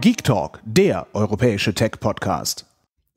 Geek Talk, der europäische Tech-Podcast.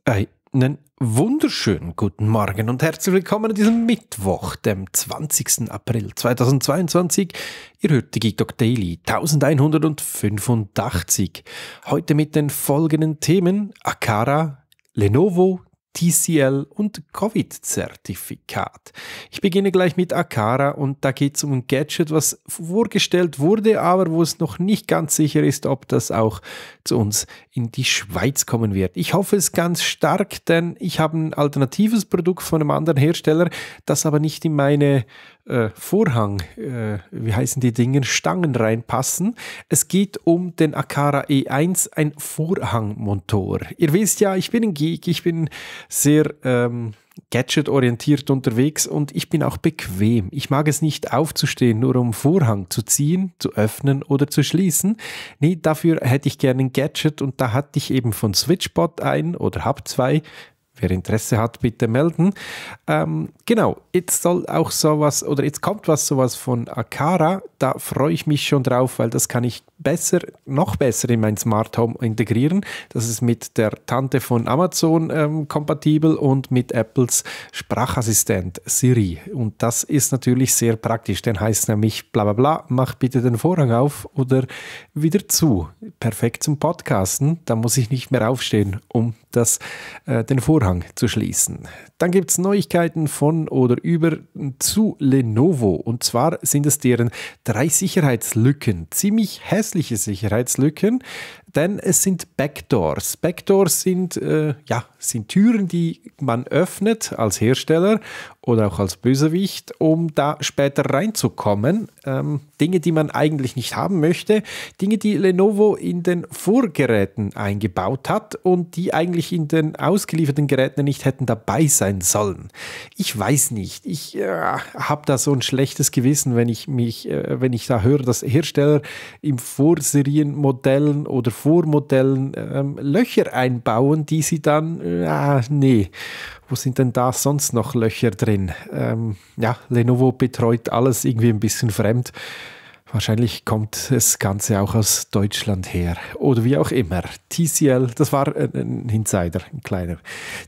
Äh, einen wunderschönen guten Morgen und herzlich willkommen an diesem Mittwoch, dem 20. April 2022. Ihr hört die Geek Talk Daily 1185. Heute mit den folgenden Themen: Akara, Lenovo, TCL und Covid-Zertifikat. Ich beginne gleich mit Akara und da geht es um ein Gadget, was vorgestellt wurde, aber wo es noch nicht ganz sicher ist, ob das auch zu uns in die Schweiz kommen wird. Ich hoffe es ganz stark, denn ich habe ein alternatives Produkt von einem anderen Hersteller, das aber nicht in meine äh, Vorhang, äh, wie heißen die Dinge, Stangen reinpassen. Es geht um den Akara E1, ein Vorhangmotor. Ihr wisst ja, ich bin ein Geek, ich bin sehr... Ähm, gadget-orientiert unterwegs und ich bin auch bequem. Ich mag es nicht aufzustehen, nur um Vorhang zu ziehen, zu öffnen oder zu schließen. Nee, dafür hätte ich gerne ein Gadget und da hatte ich eben von Switchbot ein oder hab zwei Wer Interesse hat, bitte melden. Ähm, genau, jetzt soll auch sowas, oder jetzt kommt was sowas von Akara. Da freue ich mich schon drauf, weil das kann ich besser, noch besser in mein Smart Home integrieren. Das ist mit der Tante von Amazon ähm, kompatibel und mit Apples Sprachassistent Siri. Und das ist natürlich sehr praktisch, denn heißt nämlich bla bla bla, mach bitte den Vorhang auf oder wieder zu. Perfekt zum Podcasten, da muss ich nicht mehr aufstehen, um das, äh, den Vorhang zu schließen. Dann gibt es Neuigkeiten von oder über zu Lenovo. Und zwar sind es deren drei Sicherheitslücken. Ziemlich hässlich rechtliche Sicherheitslücken, denn es sind Backdoors. Backdoors sind, äh, ja, sind Türen, die man öffnet als Hersteller oder auch als Bösewicht, um da später reinzukommen. Ähm, Dinge, die man eigentlich nicht haben möchte, Dinge, die Lenovo in den Vorgeräten eingebaut hat und die eigentlich in den ausgelieferten Geräten nicht hätten dabei sein sollen. Ich weiß nicht, ich äh, habe da so ein schlechtes Gewissen, wenn ich mich, äh, wenn ich da höre, dass Hersteller im Vorserienmodellen oder Vormodellen äh, Löcher einbauen, die sie dann, äh, ah, nee wo sind denn da sonst noch Löcher drin? Ähm, ja, Lenovo betreut alles irgendwie ein bisschen fremd. Wahrscheinlich kommt das Ganze auch aus Deutschland her oder wie auch immer. TCL, das war ein Insider, ein kleiner.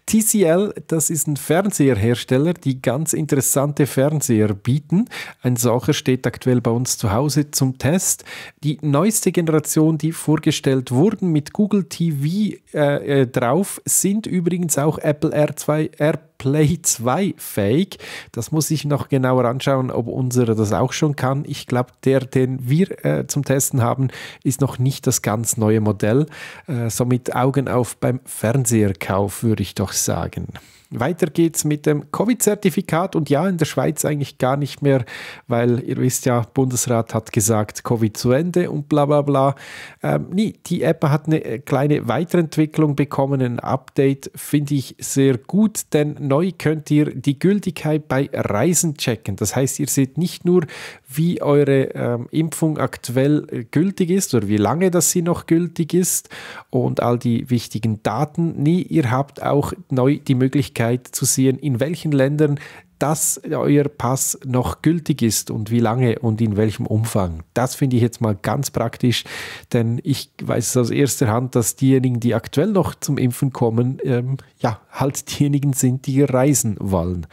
TCL, das ist ein Fernseherhersteller, die ganz interessante Fernseher bieten. Ein solcher steht aktuell bei uns zu Hause zum Test. Die neueste Generation, die vorgestellt wurden mit Google TV äh, äh, drauf, sind übrigens auch Apple R2, R Play 2 fähig. Das muss ich noch genauer anschauen, ob unsere das auch schon kann. Ich glaube, der, den wir äh, zum Testen haben, ist noch nicht das ganz neue Modell. Äh, somit Augen auf beim Fernseherkauf, würde ich doch sagen. Weiter geht's mit dem Covid-Zertifikat und ja, in der Schweiz eigentlich gar nicht mehr, weil ihr wisst ja, Bundesrat hat gesagt, Covid zu Ende und bla bla bla. Ähm, nee, die App hat eine äh, kleine Weiterentwicklung bekommen, ein Update, finde ich sehr gut, denn neu könnt ihr die Gültigkeit bei Reisen checken. Das heißt, ihr seht nicht nur, wie eure ähm, Impfung aktuell äh, gültig ist oder wie lange das sie noch gültig ist und all die wichtigen Daten. Nee, ihr habt auch neu die Möglichkeit, Möglichkeit zu sehen, in welchen Ländern dass euer Pass noch gültig ist und wie lange und in welchem Umfang. Das finde ich jetzt mal ganz praktisch, denn ich weiß es aus erster Hand, dass diejenigen, die aktuell noch zum Impfen kommen, ähm, ja, halt diejenigen sind, die reisen wollen.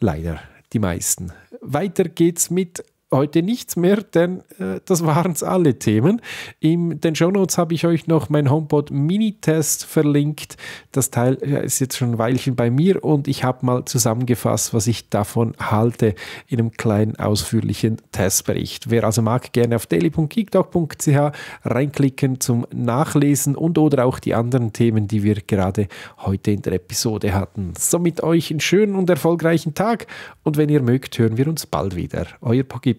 Leider die meisten. Weiter geht's mit heute nichts mehr, denn äh, das waren es alle Themen. In den Shownotes habe ich euch noch mein HomePod Mini-Test verlinkt. Das Teil ist jetzt schon ein Weilchen bei mir und ich habe mal zusammengefasst, was ich davon halte in einem kleinen ausführlichen Testbericht. Wer also mag, gerne auf daily.geektalk.ch reinklicken zum Nachlesen und oder auch die anderen Themen, die wir gerade heute in der Episode hatten. Somit euch einen schönen und erfolgreichen Tag und wenn ihr mögt, hören wir uns bald wieder. Euer Pogib